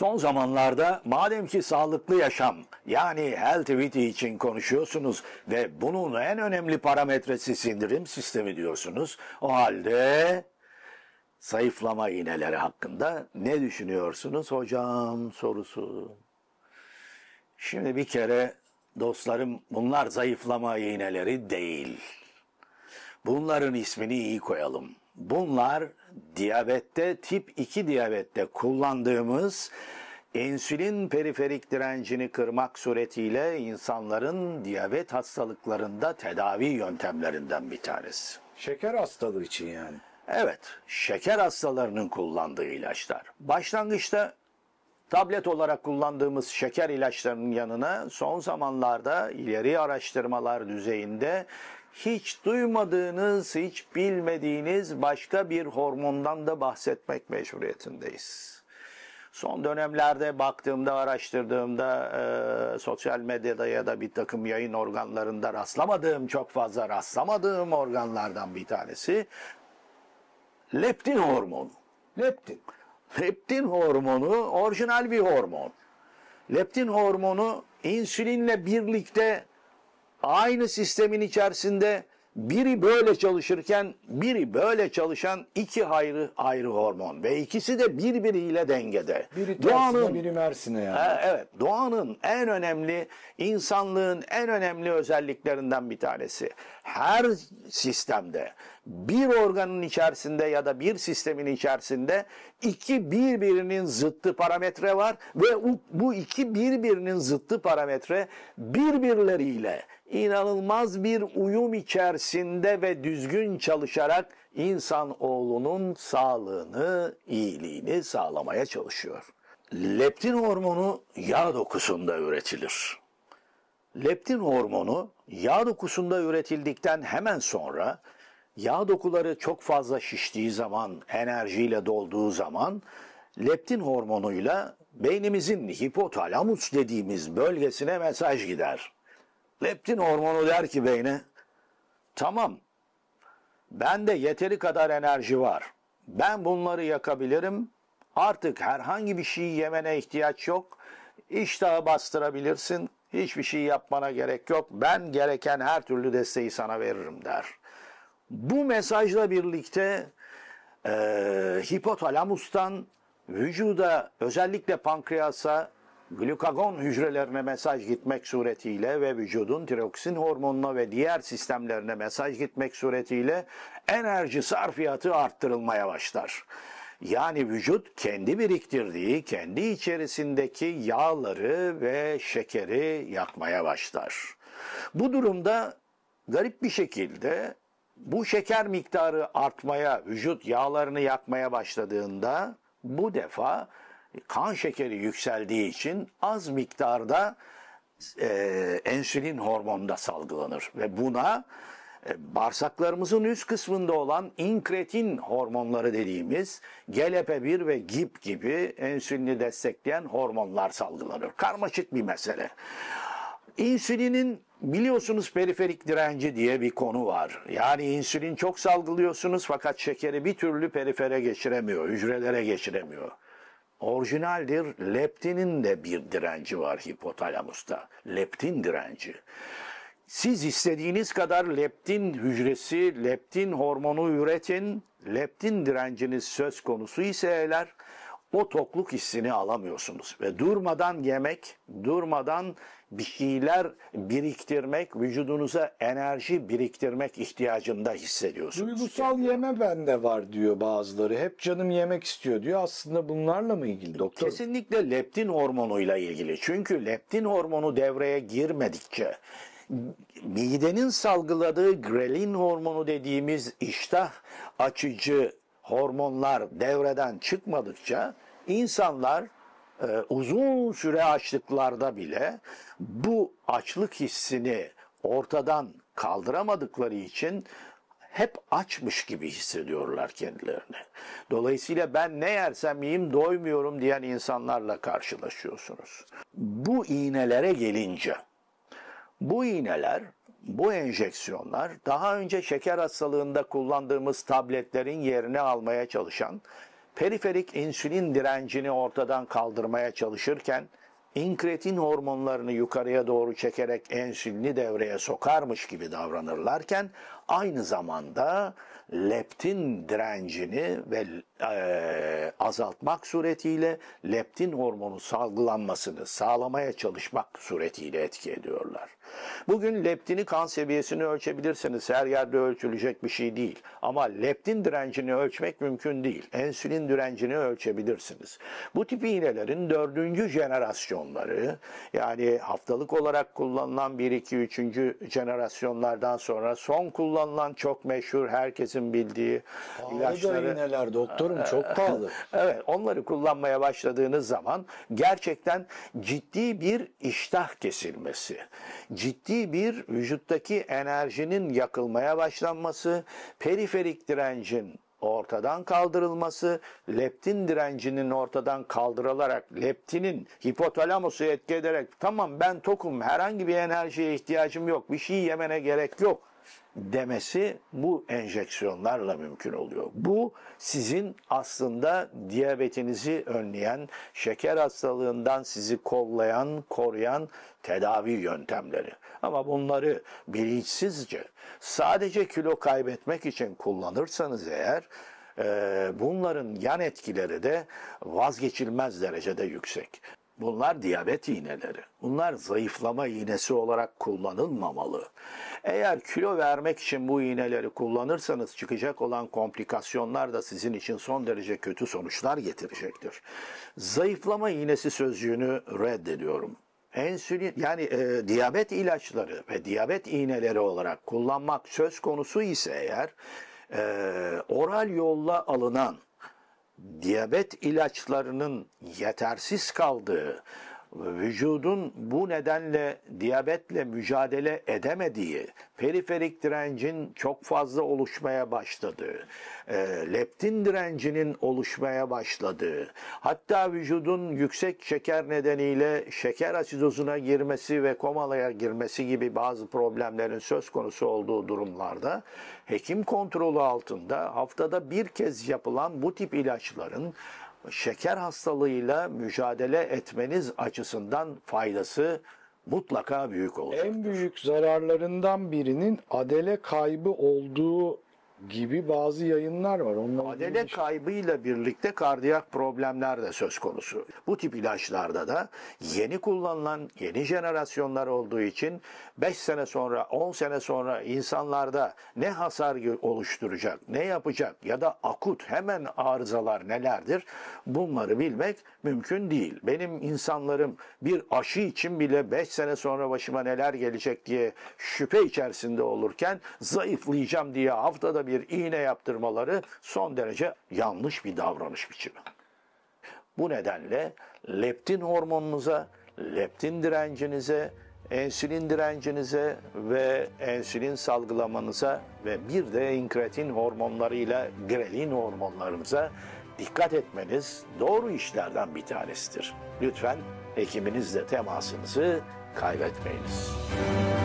Son zamanlarda madem ki sağlıklı yaşam yani healthy için konuşuyorsunuz ve bunun en önemli parametresi sindirim sistemi diyorsunuz. O halde zayıflama iğneleri hakkında ne düşünüyorsunuz hocam sorusu. Şimdi bir kere dostlarım bunlar zayıflama iğneleri değil. Bunların ismini iyi koyalım. Bunlar diyabette tip 2 diyabette kullandığımız insülin periferik direncini kırmak suretiyle insanların diyabet hastalıklarında tedavi yöntemlerinden bir tanesi. Şeker hastalığı için yani. Evet, şeker hastalarının kullandığı ilaçlar. Başlangıçta tablet olarak kullandığımız şeker ilaçlarının yanına son zamanlarda ileri araştırmalar düzeyinde hiç duymadığınız, hiç bilmediğiniz başka bir hormondan da bahsetmek mecburiyetindeyiz. Son dönemlerde baktığımda, araştırdığımda e, sosyal medyada ya da bir takım yayın organlarında rastlamadığım, çok fazla rastlamadığım organlardan bir tanesi leptin hormonu. Leptin. Leptin hormonu orijinal bir hormon. Leptin hormonu insülinle birlikte Aynı sistemin içerisinde biri böyle çalışırken biri böyle çalışan iki ayrı ayrı hormon ve ikisi de birbiriyle dengede. Biri doğanın biri Mersin'e yani. E, evet, doğanın en önemli insanlığın en önemli özelliklerinden bir tanesi. Her sistemde bir organın içerisinde ya da bir sistemin içerisinde iki birbirinin zıttı parametre var ve bu iki birbirinin zıttı parametre birbirleriyle inanılmaz bir uyum içerisinde ve düzgün çalışarak insan oğlunun sağlığını, iyiliğini sağlamaya çalışıyor. Leptin hormonu yağ dokusunda üretilir. Leptin hormonu yağ dokusunda üretildikten hemen sonra yağ dokuları çok fazla şiştiği zaman, enerjiyle dolduğu zaman leptin hormonuyla beynimizin hipotalamus dediğimiz bölgesine mesaj gider. Leptin hormonu der ki beyne tamam bende yeteri kadar enerji var. Ben bunları yakabilirim. Artık herhangi bir şey yemene ihtiyaç yok. İştahı bastırabilirsin. Hiçbir şey yapmana gerek yok. Ben gereken her türlü desteği sana veririm der. Bu mesajla birlikte e, hipotalamustan vücuda özellikle pankreasa glukagon hücrelerine mesaj gitmek suretiyle ve vücudun tiroksin hormonuna ve diğer sistemlerine mesaj gitmek suretiyle enerji sarfiyatı arttırılmaya başlar. Yani vücut kendi biriktirdiği, kendi içerisindeki yağları ve şekeri yakmaya başlar. Bu durumda garip bir şekilde bu şeker miktarı artmaya, vücut yağlarını yakmaya başladığında bu defa kan şekeri yükseldiği için az miktarda e, ensülin hormonu da salgılanır ve buna e, bağırsaklarımızın üst kısmında olan inkretin hormonları dediğimiz GLP-1 ve GIP gibi ensülini destekleyen hormonlar salgılanır. Karmaşık bir mesele. İnsülinin biliyorsunuz periferik direnci diye bir konu var. Yani insülin çok salgılıyorsunuz fakat şekeri bir türlü perifere geçiremiyor, hücrelere geçiremiyor orijinaldir. Leptinin de bir direnci var hipotalamusta. Leptin direnci. Siz istediğiniz kadar leptin hücresi, leptin hormonu üretin. Leptin direnciniz söz konusu ise eğer o tokluk hissini alamıyorsunuz. Ve durmadan yemek, durmadan bir şeyler biriktirmek, vücudunuza enerji biriktirmek ihtiyacında hissediyorsunuz. Duygusal yani. yeme bende var diyor bazıları. Hep canım yemek istiyor diyor. Aslında bunlarla mı ilgili doktor? Kesinlikle leptin hormonuyla ilgili. Çünkü leptin hormonu devreye girmedikçe midenin salgıladığı grelin hormonu dediğimiz iştah açıcı hormonlar devreden çıkmadıkça insanlar e, uzun süre açlıklarda bile bu açlık hissini ortadan kaldıramadıkları için hep açmış gibi hissediyorlar kendilerini. Dolayısıyla ben ne yersem yiyeyim doymuyorum diyen insanlarla karşılaşıyorsunuz. Bu iğnelere gelince bu iğneler bu enjeksiyonlar daha önce şeker hastalığında kullandığımız tabletlerin yerini almaya çalışan periferik insülin direncini ortadan kaldırmaya çalışırken inkretin hormonlarını yukarıya doğru çekerek insülini devreye sokarmış gibi davranırlarken aynı zamanda leptin direncini ve e, azaltmak suretiyle leptin hormonu salgılanmasını sağlamaya çalışmak suretiyle etki ediyorlar. Bugün leptini kan seviyesini ölçebilirsiniz. Her yerde ölçülecek bir şey değil. Ama leptin direncini ölçmek mümkün değil. Ensülin direncini ölçebilirsiniz. Bu tip iğnelerin dördüncü jenerasyonları yani haftalık olarak kullanılan 1, 2, 3. jenerasyonlardan sonra son kullanılan çok meşhur herkesin bildiği pahalı ilaçları. Pahalı iğneler doktorum çok ee, pahalı. evet onları kullanmaya başladığınız zaman gerçekten ciddi bir iştah kesilmesi, ciddi ciddi bir vücuttaki enerjinin yakılmaya başlanması, periferik direncin ortadan kaldırılması, leptin direncinin ortadan kaldırılarak, leptinin hipotalamusu etki ederek tamam ben tokum herhangi bir enerjiye ihtiyacım yok, bir şey yemene gerek yok demesi bu enjeksiyonlarla mümkün oluyor. Bu sizin aslında diyabetinizi önleyen, şeker hastalığından sizi kollayan, koruyan tedavi yöntemleri. Ama bunları bilinçsizce sadece kilo kaybetmek için kullanırsanız eğer e, bunların yan etkileri de vazgeçilmez derecede yüksek. Bunlar diyabet iğneleri. Bunlar zayıflama iğnesi olarak kullanılmamalı. Eğer kilo vermek için bu iğneleri kullanırsanız çıkacak olan komplikasyonlar da sizin için son derece kötü sonuçlar getirecektir. Zayıflama iğnesi sözcüğünü reddediyorum ensülin yani e, diyabet ilaçları ve diyabet iğneleri olarak kullanmak söz konusu ise eğer e, oral yolla alınan diyabet ilaçlarının yetersiz kaldığı vücudun bu nedenle diyabetle mücadele edemediği, periferik direncin çok fazla oluşmaya başladığı, e, leptin direncinin oluşmaya başladığı, hatta vücudun yüksek şeker nedeniyle şeker asidozuna girmesi ve komalaya girmesi gibi bazı problemlerin söz konusu olduğu durumlarda hekim kontrolü altında haftada bir kez yapılan bu tip ilaçların şeker hastalığıyla mücadele etmeniz açısından faydası mutlaka büyük olacak. En büyük zararlarından birinin adele kaybı olduğu gibi bazı yayınlar var. Onların Adele ilgili... kaybıyla birlikte kardiyak problemler de söz konusu. Bu tip ilaçlarda da yeni kullanılan yeni jenerasyonlar olduğu için 5 sene sonra 10 sene sonra insanlarda ne hasar oluşturacak, ne yapacak ya da akut hemen arızalar nelerdir bunları bilmek mümkün değil. Benim insanlarım bir aşı için bile 5 sene sonra başıma neler gelecek diye şüphe içerisinde olurken zayıflayacağım diye haftada bir bir iğne yaptırmaları son derece yanlış bir davranış biçimi. Bu nedenle leptin hormonunuza, leptin direncinize, ensülin direncinize ve ensülin salgılamanıza ve bir de inkretin hormonlarıyla grelin hormonlarınıza dikkat etmeniz doğru işlerden bir tanesidir. Lütfen hekiminizle temasınızı kaybetmeyiniz. Müzik